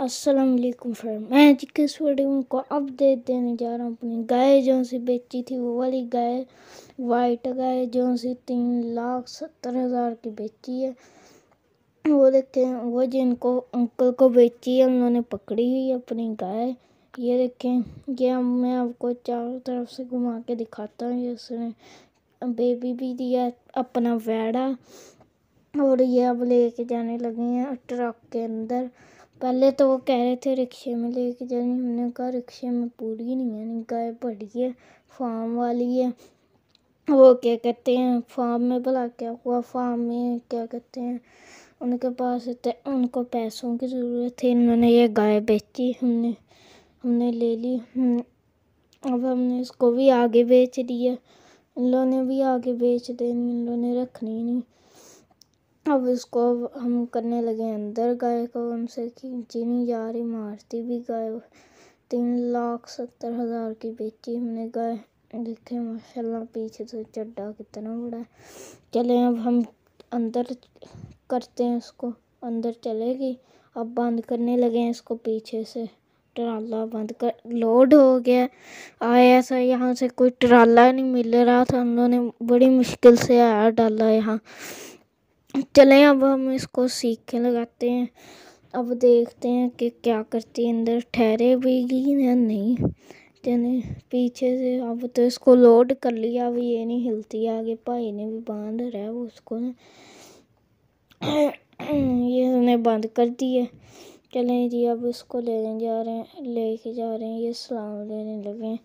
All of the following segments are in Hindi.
असलम फ्रेंड मैं आज के इस वीडियो को अपडेट देने जा रहा हूँ अपनी गाय जो सी बेची थी वो वाली गाय वाइट गाय जो सी तीन लाख सत्तर हज़ार की बेची है वो देखें वो जिनको अंकल को बेची है उन्होंने पकड़ी हुई अपनी गाय ये देखें ये मैं आपको चारों तरफ से घुमा के दिखाता हूँ इसने बेबी भी दिया अपना वैड़ा और ये अब लेके जाने लगे हैं ट्रक के अंदर पहले तो वो कह रहे थे रिक्शे में लेके जानी हमने कहा रिक्शे में पूरी नहीं है गाय बड़ी है फार्म वाली है वो क्या कहते हैं फार्म में भला क्या हुआ फार्म में क्या कहते हैं उनके पास उनको पैसों की ज़रूरत थी इन्होंने ये गाय बेची हमने हमने ले ली अब हमने इसको भी आगे बेच दिया इन लोगों ने भी आगे बेच देनी इन लोगों ने रखनी नहीं अब इसको अब हम करने लगे अंदर गाय को हमसे खींची नहीं जा रही मारती भी गाय तीन लाख सत्तर हज़ार की बेची हमने गाय देखे माशाल्लाह पीछे से चड्डा कितना बड़ा है चले अब हम अंदर करते हैं इसको अंदर चलेगी अब बंद करने लगे हैं इसको पीछे से ट्राला बंद कर लोड हो गया आया था यहाँ से कोई ट्राला नहीं मिल रहा था हम लोगों ने बड़ी मुश्किल से आया डाला यहाँ चले अब हम इसको सीख के लगाते हैं अब देखते हैं कि क्या करती है अंदर ठहरे भी या नहीं चले पीछे से अब तो इसको लोड कर लिया अब ये नहीं हिलती आगे भाई ने भी बांध रहा है वो उसको ये हमने बंद कर दिए चलें जी अब इसको ले जा रहे हैं लेके जा रहे हैं ये सलाम लेने लगे हैं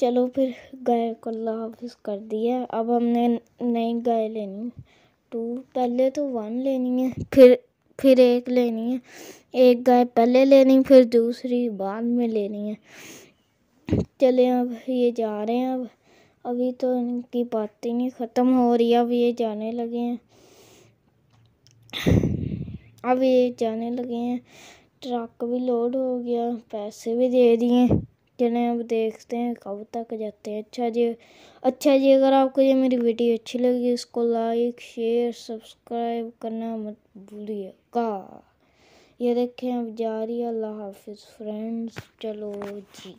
चलो फिर गाय को अल्लाह हाफिज़ कर दिया अब हमने नई गाय लेनी टू पहले तो वन लेनी है फिर फिर एक लेनी है एक गाय पहले लेनी फिर दूसरी बाद में लेनी है चले अब ये जा रहे हैं अब अभी तो इनकी बात ही नहीं ख़त्म हो रही अब ये जाने लगे हैं अब ये जाने लगे हैं ट्रक भी लोड हो गया पैसे भी दे दिए चलें अब देखते हैं कब तक जाते हैं अच्छा जी अच्छा जी अगर आपको ये मेरी वीडियो अच्छी लगी इसको लाइक शेयर सब्सक्राइब करना मत भूलिएगा ये देखें अब जा रही है अल्लाह हाफिज़ फ्रेंड्स चलो जी